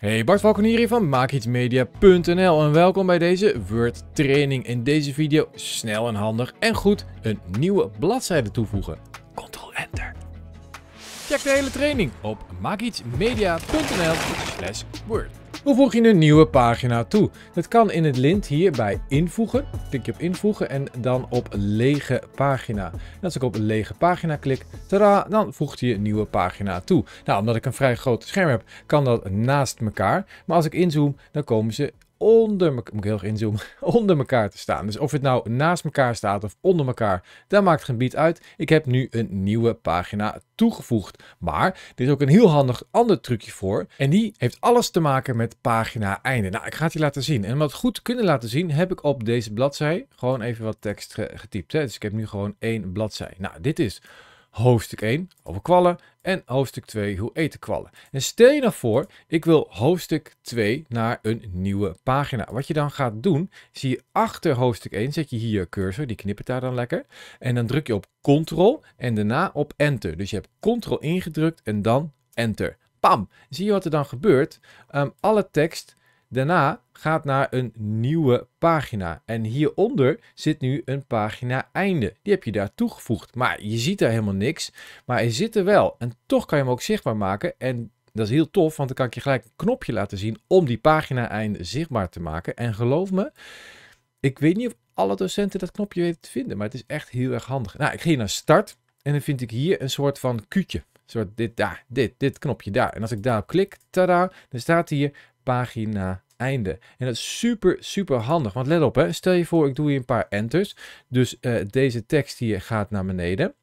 Hey, Bart Valkenier hier van maakietsmedia.nl en welkom bij deze Word training. In deze video snel en handig en goed een nieuwe bladzijde toevoegen. Ctrl Enter. Check de hele training op maakietsmedia.nl slash Word. Hoe voeg je een nieuwe pagina toe? Dat kan in het lint hier bij invoegen. Klik je op invoegen en dan op lege pagina. En als ik op lege pagina klik, tada, dan voegt hij een nieuwe pagina toe. Nou, omdat ik een vrij groot scherm heb, kan dat naast elkaar. Maar als ik inzoom, dan komen ze onder elkaar, inzoomen, onder te staan. Dus of het nou naast elkaar staat of onder elkaar, dat maakt geen bied uit. Ik heb nu een nieuwe pagina toegevoegd. Maar er is ook een heel handig ander trucje voor. En die heeft alles te maken met pagina einde. Nou, ik ga het je laten zien. En om het goed kunnen laten zien, heb ik op deze bladzij gewoon even wat tekst getypt. Hè? Dus ik heb nu gewoon één bladzij. Nou, dit is hoofdstuk 1 over kwallen en hoofdstuk 2 hoe eten kwallen. En stel je nou voor, ik wil hoofdstuk 2 naar een nieuwe pagina. Wat je dan gaat doen, zie je achter hoofdstuk 1, zet je hier je cursor, die knippert daar dan lekker. En dan druk je op Ctrl en daarna op Enter. Dus je hebt Ctrl ingedrukt en dan Enter. Pam. Zie je wat er dan gebeurt? Ehm, alle tekst Daarna gaat naar een nieuwe pagina. En hieronder zit nu een pagina einde. Die heb je daar toegevoegd. Maar je ziet daar helemaal niks. Maar hij zit er wel. En toch kan je hem ook zichtbaar maken. En dat is heel tof, want dan kan ik je gelijk een knopje laten zien om die pagina einde zichtbaar te maken. En geloof me, ik weet niet of alle docenten dat knopje weten te vinden. Maar het is echt heel erg handig. Nou, ik ga hier naar start. En dan vind ik hier een soort van Q'tje. Een soort dit, daar, dit, dit knopje daar. En als ik daar klik, tada, dan staat hier pagina einde. En dat is super, super handig. Want let op, hè. stel je voor, ik doe hier een paar enters. Dus eh, deze tekst hier gaat naar beneden.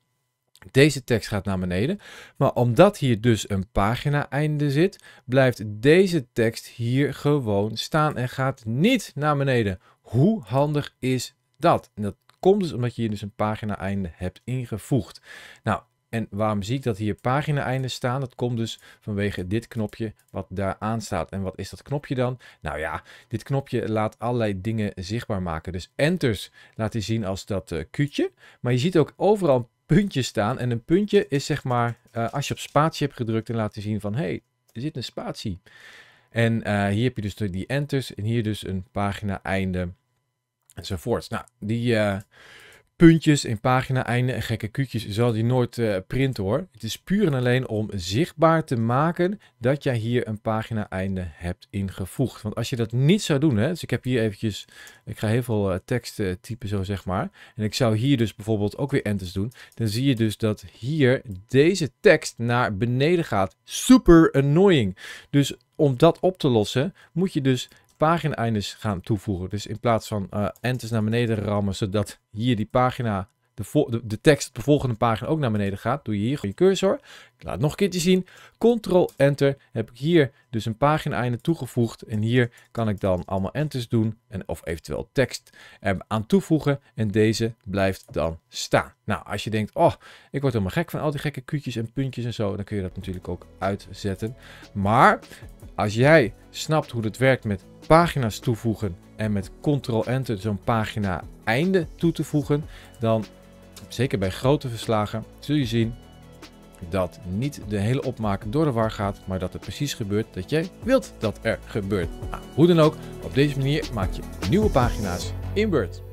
Deze tekst gaat naar beneden. Maar omdat hier dus een pagina einde zit, blijft deze tekst hier gewoon staan en gaat niet naar beneden. Hoe handig is dat? En dat komt dus omdat je hier dus een pagina einde hebt ingevoegd. Nou, en waarom zie ik dat hier pagina staan? Dat komt dus vanwege dit knopje wat daar aan staat. En wat is dat knopje dan? Nou ja, dit knopje laat allerlei dingen zichtbaar maken. Dus enters laat hij zien als dat uh, Maar je ziet ook overal een puntje staan. En een puntje is zeg maar, eh, als je op spatie hebt gedrukt, en laat hij zien van... hé, hey, er zit een spatie. En eh, hier heb je dus die enters en hier dus een pagina-einde enzovoorts. Nou, die puntjes in pagina-einden en gekke kutjes zal die nooit eh, printen hoor. Het is puur en alleen om zichtbaar te maken dat jij hier een pagina-einde hebt ingevoegd. Want als je dat niet zou doen, hè, dus ik heb hier eventjes, ik ga heel veel uh, tekst eh, typen zo zeg maar. En ik zou hier dus bijvoorbeeld ook weer enters doen. Dan zie je dus dat hier deze tekst naar beneden gaat. Super annoying. Dus om dat op te lossen moet je dus pagina gaan toevoegen. Dus in plaats van uh, enters naar beneden rammen, zodat hier die pagina, de, de, tekst de volgende pagina ook naar beneden gaat, doe je hier gewoon je cursor. Ik laat het nog een keertje zien. Ctrl-Enter heb ik hier dus een pagina toegevoegd. En hier kan ik dan allemaal enters doen en, of eventueel tekst er aan toevoegen. En deze blijft dan staan. Nou, als je denkt, oh, ik word helemaal gek van al die gekke kuutjes en puntjes en zo, dan kun je dat natuurlijk ook uitzetten. Maar als jij snapt hoe dat werkt met pagina's toevoegen en met Ctrl-Enter zo'n pagina einde toe te voegen, dan zeker bij grote verslagen zul je zien dat niet de hele opmaak door de war gaat, maar dat het precies gebeurt dat jij wilt dat er gebeurt. Nou, hoe dan ook, op deze manier maak je nieuwe pagina's in Word.